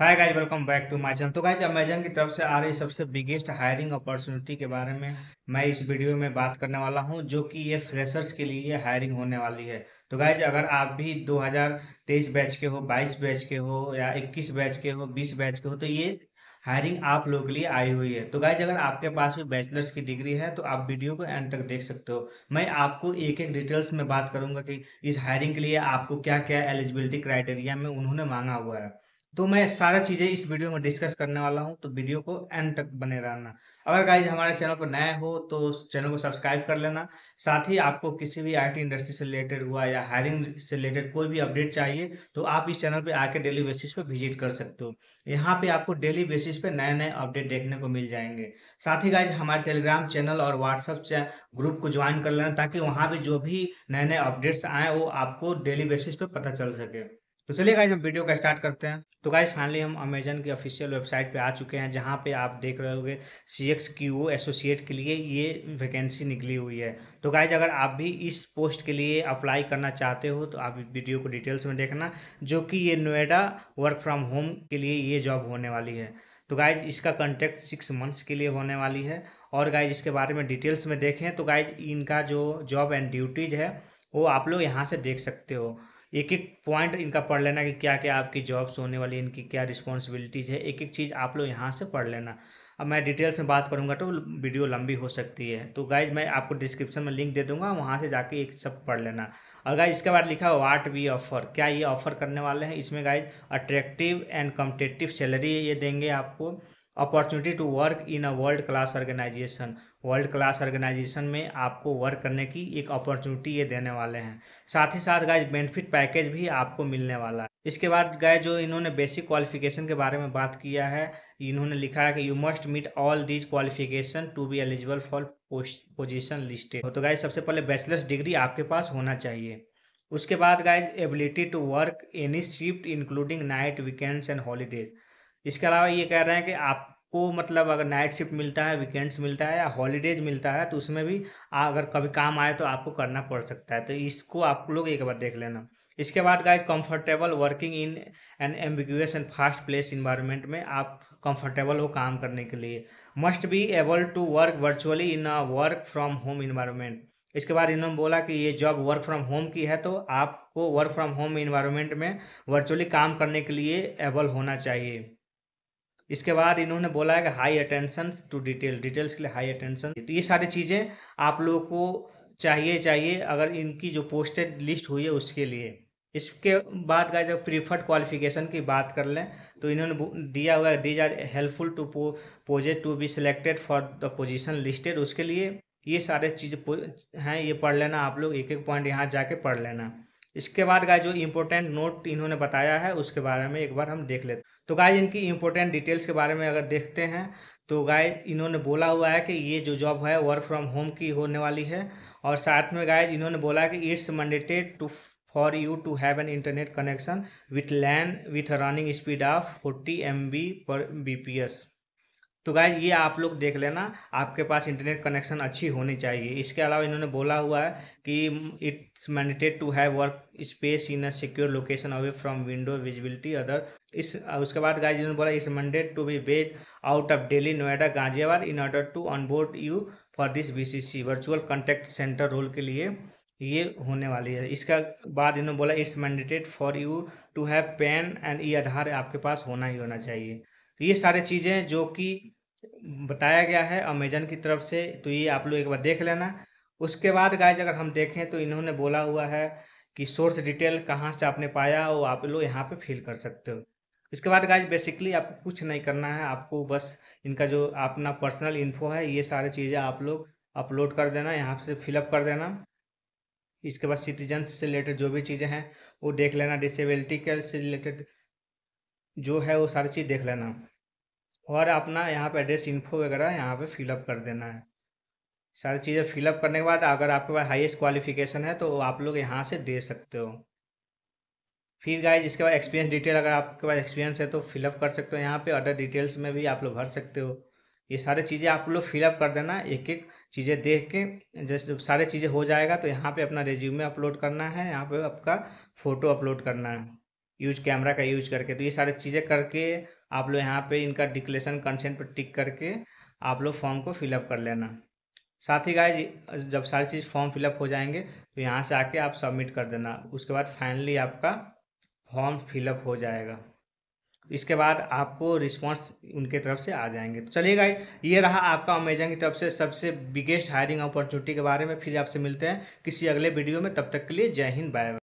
hi guys welcome back to my channel तो guys Amazon की तरफ से आ रही सबसे बिगेस्ट हायरिंग अपॉर्चुनिटी के बारे में मैं इस वीडियो में बात करने वाला हूं जो कि ये फ्रेशर्स के लिए हायरिंग होने वाली है तो गाइज अगर आप भी 2023 बैच के हो 22 बैच के हो या 21 बैच के हो 20 बैच के हो तो ये हायरिंग आप लोगों के लिए आई हुई है तो गाइज अगर आपके पास भी बैचलर्स की डिग्री है तो आप वीडियो को एंड तक देख सकते हो मैं आपको एक एक डिटेल्स में बात करूंगा कि इस हायरिंग के लिए आपको क्या क्या एलिजिबिलिटी क्राइटेरिया में उन्होंने मांगा हुआ है तो मैं सारा चीज़ें इस वीडियो में डिस्कस करने वाला हूँ तो वीडियो को एंड तक बने रहना अगर गाइज हमारे चैनल पर नए हो तो चैनल को सब्सक्राइब कर लेना साथ ही आपको किसी भी आईटी इंडस्ट्री से रिलेटेड हुआ या हायरिंग से रिलेटेड कोई भी अपडेट चाहिए तो आप इस चैनल पर आके डेली बेसिस पे विजिट कर सकते हो यहाँ पे आपको डेली बेसिस पे नए नए अपडेट देखने को मिल जाएंगे साथ ही गाइज हमारे टेलीग्राम चैनल और व्हाट्सअप ग्रुप को ज्वाइन कर लेना ताकि वहाँ पर जो भी नए नए अपडेट्स आएँ वो आपको डेली बेसिस पे पता चल सके तो चलिए गाइज हम वीडियो का स्टार्ट करते हैं तो गाइज फाइनली हम अमेजन की ऑफिशियल वेबसाइट पे आ चुके हैं जहाँ पे आप देख रहे होंगे सी एक्स क्यू एसोसिएट के लिए ये वैकेंसी निकली हुई है तो गाइज अगर आप भी इस पोस्ट के लिए अप्लाई करना चाहते हो तो आप वीडियो को डिटेल्स में देखना जो कि ये नोएडा वर्क फ्रॉम होम के लिए ये जॉब होने वाली है तो गाइज इसका कंटेक्ट सिक्स मंथ्स के लिए होने वाली है और गाइज इसके बारे में डिटेल्स में देखें तो गाइज इनका जो जॉब एंड ड्यूटीज़ है वो आप लोग यहाँ से देख सकते हो एक एक पॉइंट इनका पढ़ लेना कि क्या क्या आपकी जॉब्स होने वाली इनकी क्या रिस्पॉन्सिबिलिटीज़ है एक एक चीज़ आप लोग यहाँ से पढ़ लेना अब मैं डिटेल्स में बात करूँगा तो वीडियो लंबी हो सकती है तो गाइज मैं आपको डिस्क्रिप्शन में लिंक दे दूँगा वहाँ से जाके एक सब पढ़ लेना और गाइज इसके बाद लिखा वाट वी ऑफर क्या ये ऑफर करने वाले हैं इसमें guys attractive and competitive salary ये देंगे आपको opportunity to work in a world class organization world class organization में आपको वर्क करने की एक अपॉर्चुनिटी ये देने वाले हैं साथ ही साथ गाय बेनिफिट पैकेज भी आपको मिलने वाला है इसके बाद गए जो इन्होंने बेसिक क्वालिफिकेशन के बारे में बात किया है इन्होंने लिखा है कि you must meet all these qualification to be eligible for position listed तो गाय सबसे पहले बैचलर्स डिग्री आपके पास होना चाहिए उसके बाद guy ability to work any shift including night weekends and holidays इसके अलावा ये कह रहे हैं कि आप को मतलब अगर नाइट शिफ्ट मिलता है वीकेंड्स मिलता है या हॉलीडेज मिलता है तो उसमें भी अगर कभी काम आए तो आपको करना पड़ सकता है तो इसको आप लोग एक बार देख लेना इसके बाद guys comfortable working in an ambiguous and fast place environment में आप कंफर्टेबल हो काम करने के लिए must be able to work virtually in a work from home environment इसके बाद इन्होंने बोला कि ये जॉब वर्क फ्रॉम होम की है तो आपको वर्क फ्रॉम होम इन्वायरमेंट में वर्चुअली काम करने के लिए एबल होना चाहिए इसके बाद इन्होंने बोला है कि high attention to detail details के लिए हाई अटेंशन तो ये सारी चीज़ें आप लोगों को चाहिए चाहिए अगर इनकी जो पोस्टेड लिस्ट हुई है उसके लिए इसके बाद का जब प्रीफर्ड क्वालिफिकेशन की बात कर लें तो इन्होंने दिया हुआ है these are helpful to possess to be selected for the position listed उसके लिए ये सारे चीज़ हैं ये पढ़ लेना आप लोग एक एक पॉइंट यहाँ जाके पढ़ लेना इसके बाद गाय जो इम्पोर्टेंट नोट इन्होंने बताया है उसके बारे में एक बार हम देख लेते तो गाय इनकी इम्पोर्टेंट डिटेल्स के बारे में अगर देखते हैं तो गाय इन्होंने बोला हुआ है कि ये जो जॉब है वर्क फ्रॉम होम की होने वाली है और साथ में गाय इन्होंने बोला कि it's mandated to for you to have an internet connection with LAN with running speed of forty M B per B P S तो गाय ये आप लोग देख लेना आपके पास इंटरनेट कनेक्शन अच्छी होनी चाहिए इसके अलावा इन्होंने बोला हुआ है कि it's mandated to have work space in a secure location away from window visibility other is उसके बाद गाय जिन्होंने बोला it's mandated to be based out of Delhi Noida Ghaziabad in order to onboard you for this be virtual contact centre role के लिए ये होने वाली है इसका बाद इन्होंने बोला it's mandated for you to have PAN and E Aadhaar आपके पास होना ही होना चाहिए तो ये सारे चीज़ें जो कि बताया गया है अमेजन की तरफ से तो ये आप लोग एक बार देख लेना उसके बाद गाइज अगर हम देखें तो इन्होंने बोला हुआ है कि सोर्स डिटेल कहाँ से आपने पाया वो आप लोग यहाँ पे फिल कर सकते हो इसके बाद गाइज बेसिकली आपको कुछ नहीं करना है आपको बस इनका जो अपना पर्सनल इन्फो है ये सारी चीज़ें आप लोग अपलोड कर देना यहाँ से फिलअप कर देना इसके बाद सिटीजन से रिलेटेड जो भी चीज़ें हैं वो देख लेना डिसेबिलिटी के से रिलेटेड जो है वो सारी चीज़ देख लेना और अपना यहाँ पे एड्रेस इन्फो वगैरह यहाँ पे फिलअप कर देना है सारी चीज़ें फिलअप करने के बाद अगर आपके पास हाईएस्ट क्वालिफिकेशन है तो आप लोग यहाँ से दे सकते हो फिर गाइज इसके बाद एक्सपीरियंस डिटेल अगर आपके पास एक्सपीरियंस है तो फिलअप कर सकते हो यहाँ पे अदर डिटेल्स में भी आप लोग भर सकते हो ये सारे चीज़ें आप लोग फिलअप कर देना एक एक चीज़ें देख के जैसे सारे चीज़ें हो जाएगा तो यहाँ पे अपना रेज्यूमे अपलोड करना है यहाँ पे आपका फ़ोटो अपलोड करना है यूज कैमरा का यूज करके तो ये सारी चीज़ें करके आप लोग यहाँ पे इनका डिक्लेशन कंसेंट पर टिक करके आप लोग फॉर्म को फिलअप कर लेना साथ ही गाय जब सारी चीज़ फॉर्म फिलअप हो जाएंगे तो यहाँ से आके आप सबमिट कर देना उसके बाद फाइनली आपका फॉर्म फिलअप हो जाएगा इसके बाद आपको रिस्पांस उनके तरफ से आ जाएंगे तो चलिए गाय ये रहा आपका अमेजन की तरफ से सबसे बिगेस्ट हायरिंग अपॉर्चुनिटी के बारे में फिर आपसे मिलते हैं किसी अगले वीडियो में तब तक के लिए जय हिंद बाय